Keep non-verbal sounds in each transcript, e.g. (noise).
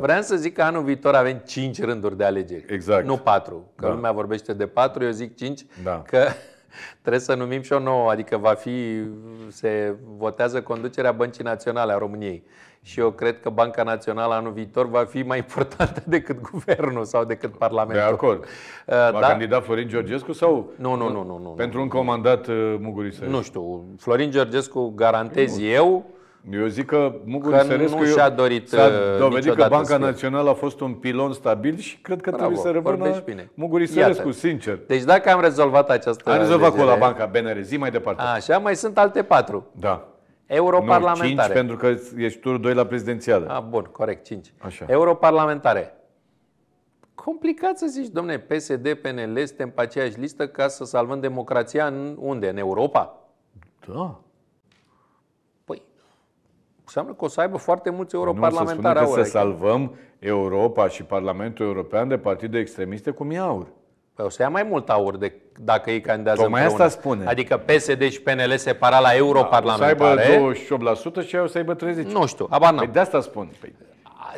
Vreau să zic că anul viitor avem 5 rânduri de alegeri. Exact. Nu 4. Că da. lumea vorbește de 4, eu zic 5. Da. Că (laughs) trebuie să numim și o nouă, adică va fi, se votează conducerea Băncii Naționale a României. Și eu cred că Banca Națională anul viitor va fi mai importantă (laughs) decât guvernul sau decât Parlamentul. De acord. Uh, va da? candida Florin Georgescu sau? Nu, nu, nu. nu, nu pentru un comandat uh, mugurisă. Nu știu. Florin Georgescu garantez nu. eu eu zic că Mugur că Sărescu nu și-a dorit s-a uh, dovedit că Banca să... Națională a fost un pilon stabil și cred că Bravo, trebuie să rămână bine. Mugur Sărescu, Iată. sincer. Deci dacă am rezolvat această Am rezolvat cu la Banca BNR, zi mai departe. A, așa, mai sunt alte patru. Da. Europarlamentare. Nu, cinci, pentru că ești turul doi la prezidențială. A, ah, bun, corect, cinci. Așa. Europarlamentare. Complicat să zici, domne, PSD, PNL, suntem pe aceeași listă ca să salvăm democrația în unde? În Europa? Da înseamnă că o să aibă foarte mulți europarlamentari aur. Nu, se să salvăm Europa și Parlamentul European de partide extremiste cum e aur. Păi o să ia mai mult aur de, dacă ei candidează Tocmai împreună. asta spune. Adică PSD și PNL separa la europarlamentare. Da, o să aibă 28% și o să aibă 30%. Nu știu, abar Păi de asta spun. Păi...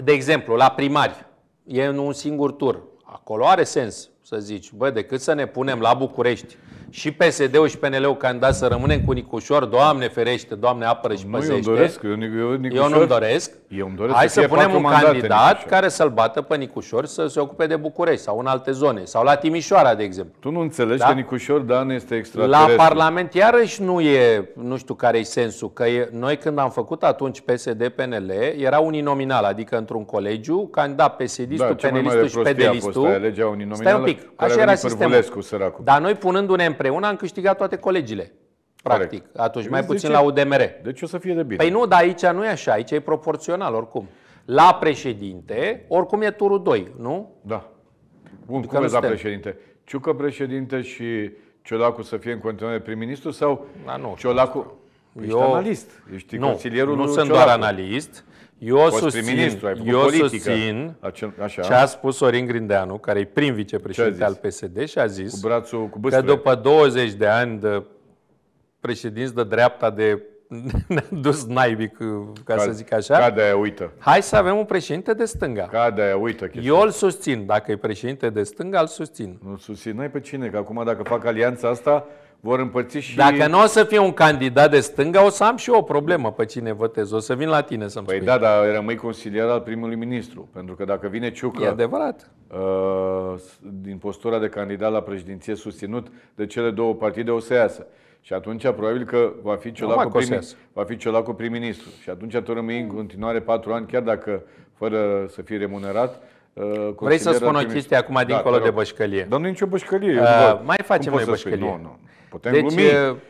De exemplu, la primari, e în un singur tur. Acolo are sens să zici, bă, decât să ne punem la București și PSD-ul și PNL-ul candidat să rămânem cu Nicușor, Doamne ferește, Doamne apără și nu, Eu îmi doresc. Eu, Nicușor, eu nu doresc. Eu îmi doresc Hai să, să punem un mandate, candidat Nicușor. care să-l bată pe Nicușor să se ocupe de București sau în alte zone, sau la Timișoara, de exemplu. Tu nu înțelegi da? că Nicușor Dan este extraterestru. La Parlament iarăși nu e, nu știu care e sensul, că e, noi când am făcut atunci PSD-PNL, era uninominal, adică într-un colegiu, candidat PSD-istul, da, PNL-istul și PD-istul. Stai un pic, nimic. Așa era sistemul. Săracul. Dar noi punându-ne împreună am câștigat toate colegile. Practic. Corect. Atunci, mai puțin la UDMR. Deci o să fie de bine. Păi nu, dar aici nu e așa. Aici e proporțional oricum. La președinte, oricum e turul 2, nu? Da. Bun, adică cum e la președinte? Ciucă președinte și Ciolacu să fie în continuare prim-ministru sau da, nu, Ciolacu... Ești Eu... analist. Ești nu, consilierul nu sunt Ciolacu. doar analist. Eu susțin, eu susțin acel, așa. ce a spus Orin Grindeanu, care e prim vicepreședinte al PSD și a zis cu brațul, cu că după 20 de ani de președinți de dreapta de (laughs) ne-a dus naibic, ca cade, să zic așa. Cade aia, uită. Hai să avem un președinte de stânga. Cade aia, uită. Chestia. Eu îl susțin. Dacă e președinte de stânga, îl susțin. Nu susțin. Nu ai pe cine, că acum dacă fac alianța asta, vor împărți și... Dacă nu o să fie un candidat de stânga, o să am și eu o problemă pe cine votez. O să vin la tine să-mi păi spui. da, dar rămâi consilier al primului ministru. Pentru că dacă vine Ciucă... E adevărat. Uh, din postura de candidat la președinție susținut de cele două partide o să iasă. Și atunci probabil că va fi Ciolacu, prim, va fi Ciolacu prim-ministru. Și atunci tu rămâi în continuare patru ani, chiar dacă fără să fii remunerat, Uh, Vrei să spun o chestie acum da, dincolo de bășcălie? Dar nu e nicio bășcălie. Uh, mai facem noi bășcălie. Nu, nu. Putem deci, glumi.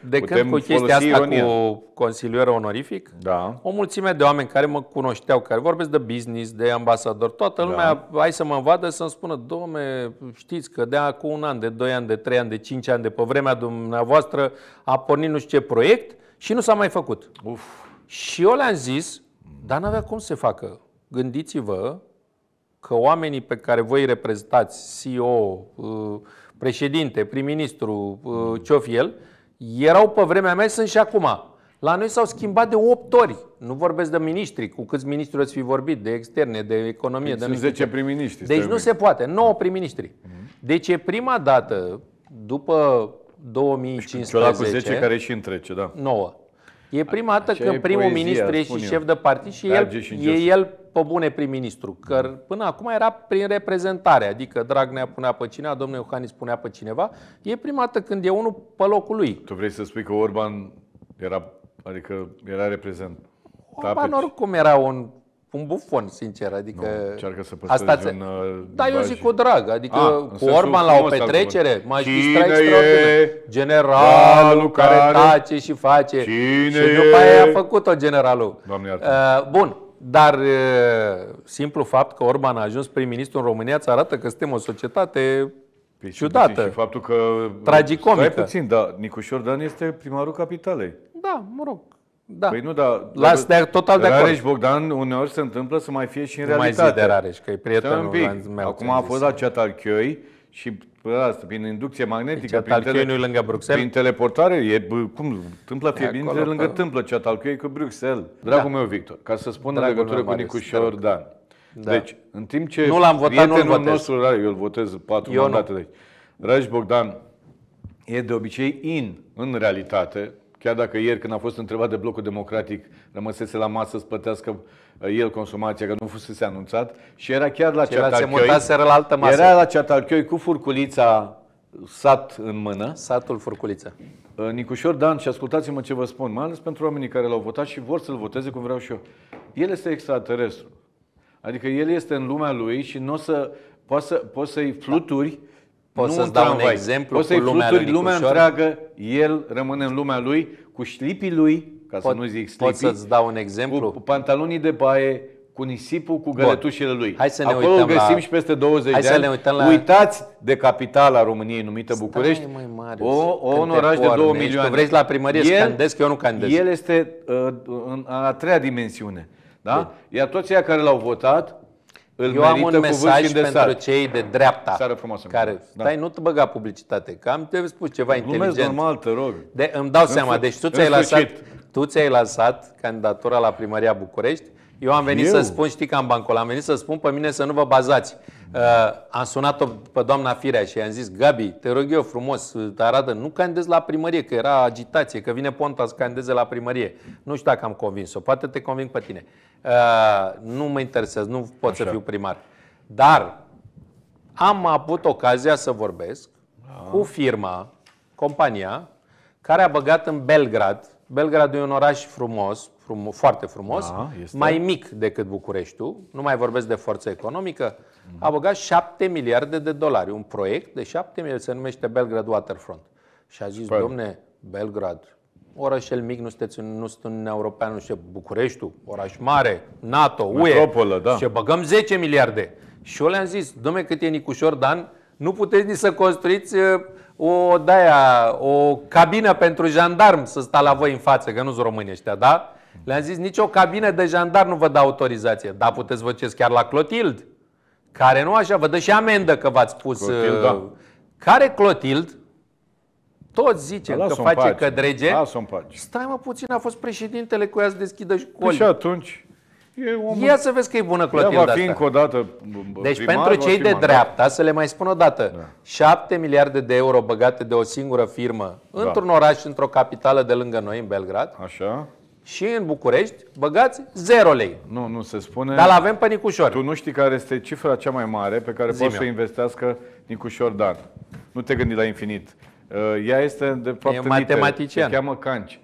de Putem când cu chestia asta ironia. cu consilier onorific, da. o mulțime de oameni care mă cunoșteau, care vorbesc de business, de ambasador, toată da. lumea, da. hai să mă vadă, să-mi spună, domne, știți că de acum un an, de doi ani, de trei ani, de cinci ani, de pe vremea dumneavoastră a pornit nu știu ce proiect și nu s-a mai făcut. Uf. Și eu le-am zis, dar n-avea cum să se facă. Gândiți-vă că oamenii pe care voi îi reprezentați, CEO, uh, președinte, prim-ministru, uh, ce erau pe vremea mea și sunt și acum. La noi s-au schimbat de 8 ori. Nu vorbesc de miniștri, cu câți miniștri ați fi vorbit, de externe, de economie. Deci de sunt 10 prim ministri Deci nu se poate, 9 prim ministri mhm. Deci e prima dată, după 2015... Și cu 10 care și întrece, da. 9. E prima dată când primul poezia, ministru e și șef de partid și el, și e el pe bune prim-ministru, că da. până acum era prin reprezentare, adică Dragnea punea pe cineva, domnul Iohannis punea pe cineva, e prima dată când e unul pe locul lui. Tu vrei să spui că Orban era, adică era reprezent? Orban oricum era un un bufon, sincer. Adică nu, încearcă să asta în, uh, Da, eu zic cu drag. Adică A, ah, cu Orban la o petrecere, m-aș Generalul care tace și face. Cine și după aia a făcut-o generalul. Doamne uh, bun, dar simplu fapt că Orban a ajuns prim-ministru în România îți arată că suntem o societate Păi ciudată. Și faptul că... Tragicomică. Stai puțin, dar Nicușor Dan este primarul capitalei. Da, mă rog. Da. Păi nu, dar... La de total de acord. Rareș Bogdan uneori se întâmplă să mai fie și în nu realitate. Nu mai zi de Rareș, că e prietenul meu. Acum a fost la Ceatalchioi, și asta, prin inducție magnetică, deci, prin, tele... lângă Bruxelles? prin teleportare, e, cum, tâmpla fie bine, pe... tâmplă, ceatalcăi cu Bruxelles. Dragul da. meu, Victor, ca să spun în legătură cu Nicușor Ordan. Da. Deci, în timp ce nu l-am votat, nu l-a nostru, da, eu îl votez patru eu mandate. Deci. Dragi Bogdan, e de obicei in, în realitate, Chiar dacă ieri, când a fost întrebat de blocul democratic, rămăsese la masă să plătească uh, el consumația, că nu fusese anunțat, și era chiar la Ceatalchioi. Se la masă. Era la Ceatalchioi cu furculița sat în mână. Satul Furculița. Uh, Nicușor Dan, și ascultați-mă ce vă spun, mai ales pentru oamenii care l-au votat și vor să-l voteze cum vreau și eu. El este extraterestru. Adică el este în lumea lui și nu o să poți, să, poți să-i fluturi da. Pot să-ți dau un exemplu o cu lumea lui lumea întreagă, el rămâne în lumea lui, cu șlipii lui, ca pot, să nu zic slipi, Pot să-ți dau un exemplu? Cu pantalonii de baie, cu nisipul, cu găletușile lui. Hai să ne Acolo uităm găsim la... și peste 20 Hai de ani. Să ne uităm la... Uitați de capitala României numită Stai, București. Mai mare, o, o un oraș de 2 milioane. Tu vrei la primărie el, să candesc, eu nu candesc. El este uh, în a treia dimensiune. Da? Iar toți cei care l-au votat îl Eu am un mesaj pentru cei de dreapta. Seară frumoasă. Care, da. Stai, nu te băga publicitate, că am te spus ceva Glumesc inteligent. normal, te rog. De, îmi dau în seama, deci tu ți-ai, lăsat, tu ți-ai lăsat candidatura la primăria București eu am venit eu? să spun, știi că am bancol, am venit să spun pe mine să nu vă bazați. Uh, am sunat-o pe doamna Firea și i-am zis, Gabi, te rog eu frumos, te arată, nu candezi la primărie, că era agitație, că vine Ponta să candeze la primărie. Nu știu dacă am convins-o, poate te conving pe tine. Uh, nu mă interesează, nu pot Așa. să fiu primar. Dar am avut ocazia să vorbesc A. Da. cu firma, compania, care a băgat în Belgrad Belgradul e un oraș frumos, frum, foarte frumos, da, este... mai mic decât Bucureștiul, nu mai vorbesc de forță economică, mm-hmm. a băgat 7 miliarde de dolari, un proiect de 7 miliarde, se numește Belgrad Waterfront. Și a zis, domne, Belgrad, orașel mic, nu sunteți, nu în Uniunea Europeană, nu știu, Bucureștiul, oraș mare, NATO, UE, da. și băgăm 10 miliarde. Și eu le-am zis, domne, cât e Nicușor Dan, nu puteți nici să construiți uh, o daia, o cabină pentru jandarm să sta la voi în față, că nu sunt români ăștia, da? Le-am zis, nicio cabină de jandarm nu vă dă autorizație. Da, puteți vă ceți chiar la Clotild, care nu așa, vă dă și amendă că v-ați pus... Clotild, uh, da. Care Clotild, toți zice că face pace. drege. Stai mă puțin, a fost președintele cu ea să deschidă școli. Păi și atunci? E om... Ia să vezi că e bună Clotilde Ea va fi asta. încă o dată deci primar, Deci pentru cei de dreapta, da. să le mai spun o dată, da. 7 miliarde de euro băgate de o singură firmă da. într-un oraș, într-o capitală de lângă noi, în Belgrad. Așa. Și în București băgați 0 lei. Nu, nu se spune. Dar avem pe Nicușor. Tu nu știi care este cifra cea mai mare pe care poate să investească Nicușor Dan. Nu te gândi la infinit. Ea este de fapt e matematician. Se cheamă Canci.